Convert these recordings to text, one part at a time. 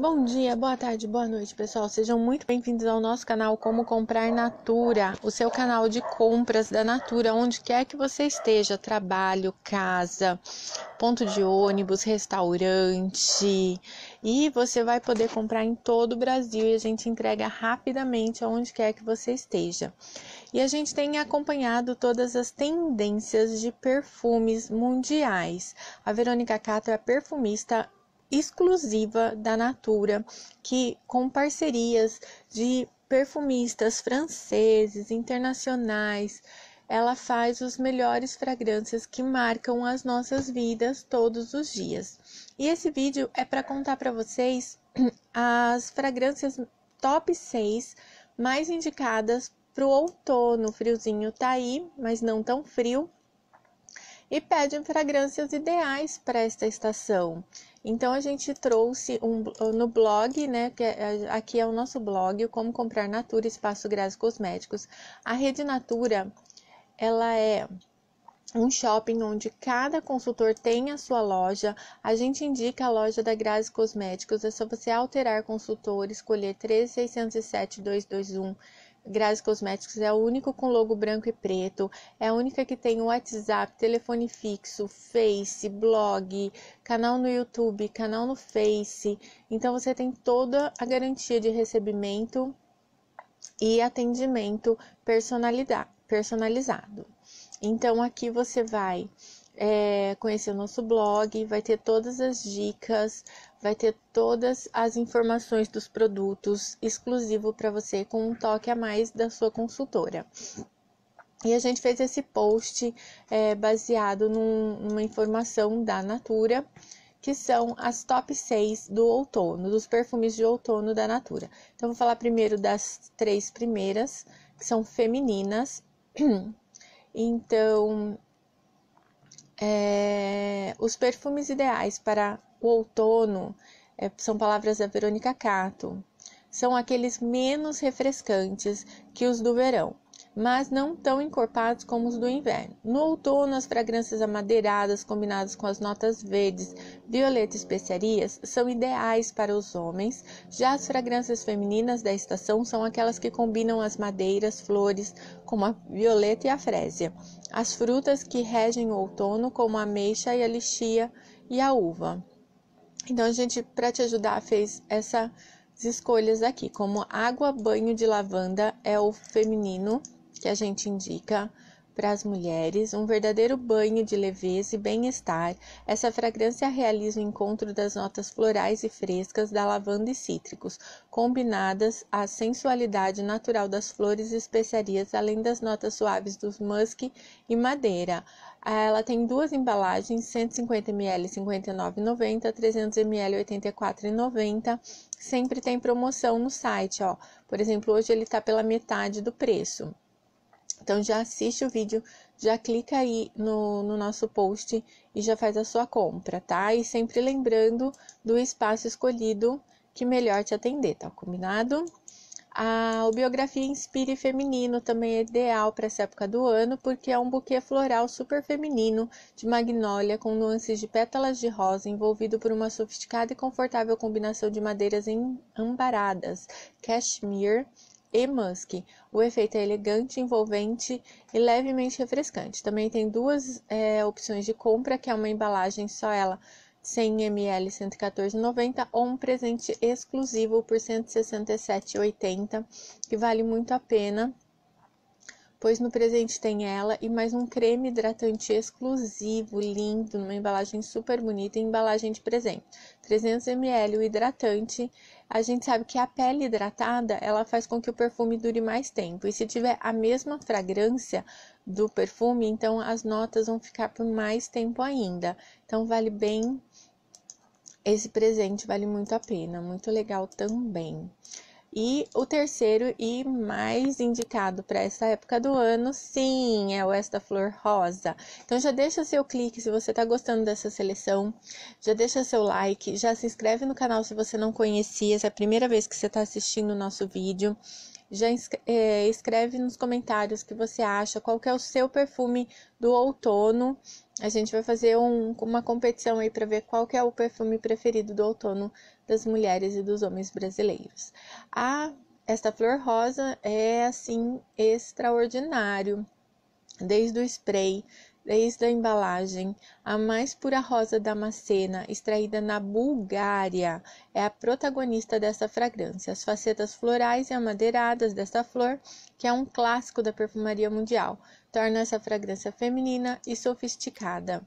Bom dia, boa tarde, boa noite, pessoal. Sejam muito bem-vindos ao nosso canal Como Comprar Natura, o seu canal de compras da Natura, onde quer que você esteja, trabalho, casa, ponto de ônibus, restaurante. E você vai poder comprar em todo o Brasil e a gente entrega rapidamente aonde quer que você esteja. E a gente tem acompanhado todas as tendências de perfumes mundiais. A Verônica Cato é a perfumista exclusiva da Natura, que com parcerias de perfumistas franceses, internacionais, ela faz os melhores fragrâncias que marcam as nossas vidas todos os dias. E esse vídeo é para contar para vocês as fragrâncias top 6 mais indicadas para o outono. friozinho tá aí, mas não tão frio e pedem fragrâncias ideais para esta estação. Então a gente trouxe um, ah, no blog, né? Que é, é, aqui é o nosso blog, o Como Comprar Natura Espaço Graça Cosméticos. A rede Natura, ela é um shopping onde cada consultor tem a sua loja. A gente indica a loja da Grazi Cosméticos. É só você alterar consultor, escolher 13607-221 Grazi Cosméticos é o único com logo branco e preto, é a única que tem WhatsApp, telefone fixo, Face, blog, canal no YouTube, canal no Face. Então você tem toda a garantia de recebimento e atendimento personalizado. Então aqui você vai é, conhecer o nosso blog, vai ter todas as dicas, vai ter todas as informações dos produtos exclusivo para você com um toque a mais da sua consultora. E a gente fez esse post é, baseado num, numa informação da Natura, que são as top 6 do outono, dos perfumes de outono da Natura. Então, vou falar primeiro das três primeiras, que são femininas. Então, é, os perfumes ideais para o outono é, são palavras da Verônica Cato. São aqueles menos refrescantes que os do verão, mas não tão encorpados como os do inverno. No outono, as fragrâncias amadeiradas combinadas com as notas verdes, violeta e especiarias são ideais para os homens, já as fragrâncias femininas da estação são aquelas que combinam as madeiras, flores, como a violeta e a frésia, as frutas que regem o outono, como a ameixa e a lixia e a uva. Então a gente, para te ajudar, fez essas escolhas aqui, como água, banho de lavanda é o feminino que a gente indica para as mulheres, um verdadeiro banho de leveza e bem-estar, essa fragrância realiza o encontro das notas florais e frescas da lavanda e cítricos, combinadas à sensualidade natural das flores e especiarias, além das notas suaves dos musk e madeira. Ah, ela tem duas embalagens, 150 ml R$ 59,90, 300 ml 84,90. Sempre tem promoção no site, ó. Por exemplo, hoje ele está pela metade do preço. Então já assiste o vídeo, já clica aí no, no, nosso post e já faz a sua compra, tá? E sempre lembrando do espaço escolhido que melhor te atender, tá combinado? A biografia Inspire Feminino também é ideal para essa época do ano, porque é um buquê floral super feminino de magnólia com nuances de pétalas de rosa, envolvido por uma sofisticada e confortável combinação de madeiras embaradas, cashmere e musk. O efeito é elegante, envolvente e levemente refrescante. Também tem duas é, opções de compra, que é uma embalagem só ela 100 ml 114,90 ou um presente exclusivo por 167,80, que vale muito a pena, pois no presente tem ela e mais um creme hidratante exclusivo, lindo, numa embalagem super bonita, embalagem de presente. 300 ml o hidratante a gente sabe que a pele hidratada ela faz com que o perfume dure mais tempo. E se tiver a mesma fragrância do perfume, então as notas vão ficar por mais tempo ainda. Então vale bem esse presente, vale muito a pena, muito legal também. E o terceiro e mais indicado para essa época do ano, sim, é o Esta Flor Rosa. Então já deixa seu clique se você está gostando dessa seleção, já deixa seu like, já se inscreve no canal se você não conhecia, se é a primeira vez que você está assistindo o nosso vídeo. Já é, escreve nos comentários o que você acha, qual que é o seu perfume do outono. A gente vai fazer um, uma competição aí para ver qual que é o perfume preferido do outono das mulheres e dos homens brasileiros. A esta flor rosa é assim extraordinário, desde o spray desde a embalagem. A mais pura rosa da macena, extraída na Bulgária, é a protagonista dessa fragrância. As facetas florais e amadeiradas dessa flor, que é um clássico da perfumaria mundial, torna essa fragrância feminina e sofisticada.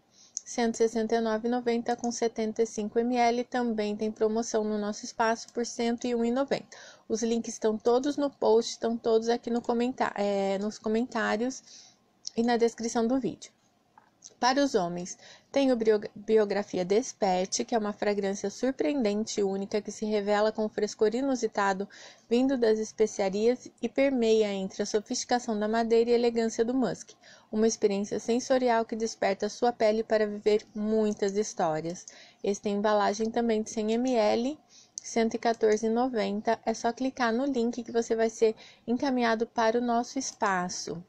169,90 com 75 ml também tem promoção no nosso espaço por 101,90. Os links estão todos no post, estão todos aqui no comentar, é, nos comentários e na descrição do vídeo. Para os homens, tem o Biografia Desperte, que é uma fragrância surpreendente e única que se revela com um frescor inusitado vindo das especiarias e permeia entre a sofisticação da madeira e a elegância do musk. Uma experiência sensorial que desperta sua pele para viver muitas histórias. Este tem embalagem também de 100 ml. 114,90 é só clicar no link que você vai ser encaminhado para o nosso espaço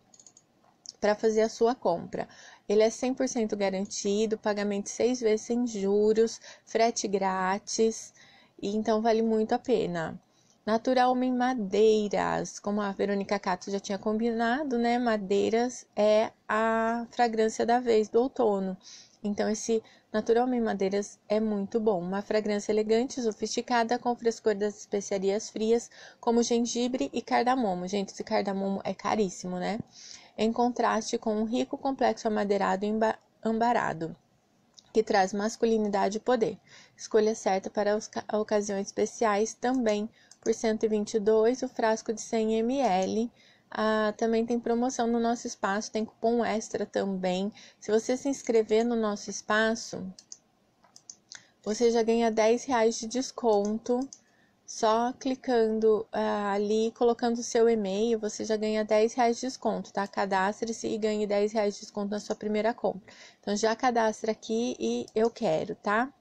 para fazer a sua compra. Ele é 100% garantido, pagamento seis vezes sem juros, frete grátis, e então vale muito a pena. Homem madeiras, como a Verônica Cato já tinha combinado, né? Madeiras é a fragrância da vez do outono. Então esse Homem madeiras é muito bom, uma fragrância elegante, sofisticada, com frescor das especiarias frias como gengibre e cardamomo. Gente, esse cardamomo é caríssimo, né? em contraste com um rico complexo amadeirado e ambarado, que traz masculinidade e poder. Escolha certa para ocasiões especiais também. Por 122, o frasco de 100 ml ah, também tem promoção no nosso espaço, tem cupom extra também. Se você se inscrever no nosso espaço, você já ganha 10 reais de desconto só clicando ah, ali, colocando o seu e-mail, você já ganha 10 reais de desconto, tá? Cadastre-se e ganhe 10 reais de desconto na sua primeira compra. Então, já cadastra aqui e eu quero, tá?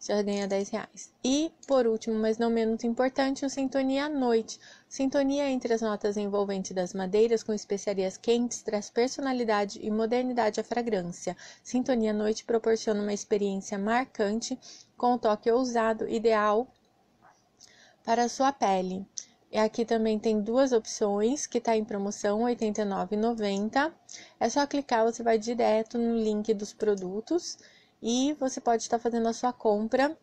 já ganha 10 reais. E, por último, mas não menos importante, o Sintonia à Noite. Sintonia entre as notas envolventes das madeiras com especiarias quentes traz personalidade e modernidade à fragrância. Sintonia à Noite proporciona uma experiência marcante com o um toque ousado, ideal para a sua pele. E aqui também tem duas opções que está em promoção R$ 89,90. É só clicar, você vai direto no link dos produtos e você pode estar tá fazendo a sua compra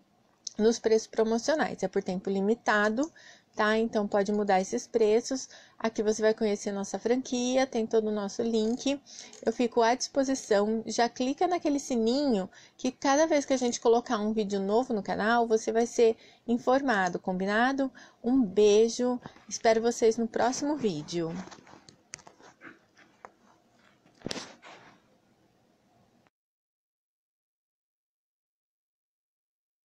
nos preços promocionais. É por tempo limitado, tá? Então pode mudar esses preços. Aqui você vai conhecer nossa franquia, tem todo o nosso link. Eu fico à disposição. Já clica naquele sininho que cada vez que a gente colocar um vídeo novo no canal, você vai ser informado, combinado? Um beijo. Espero vocês no próximo vídeo.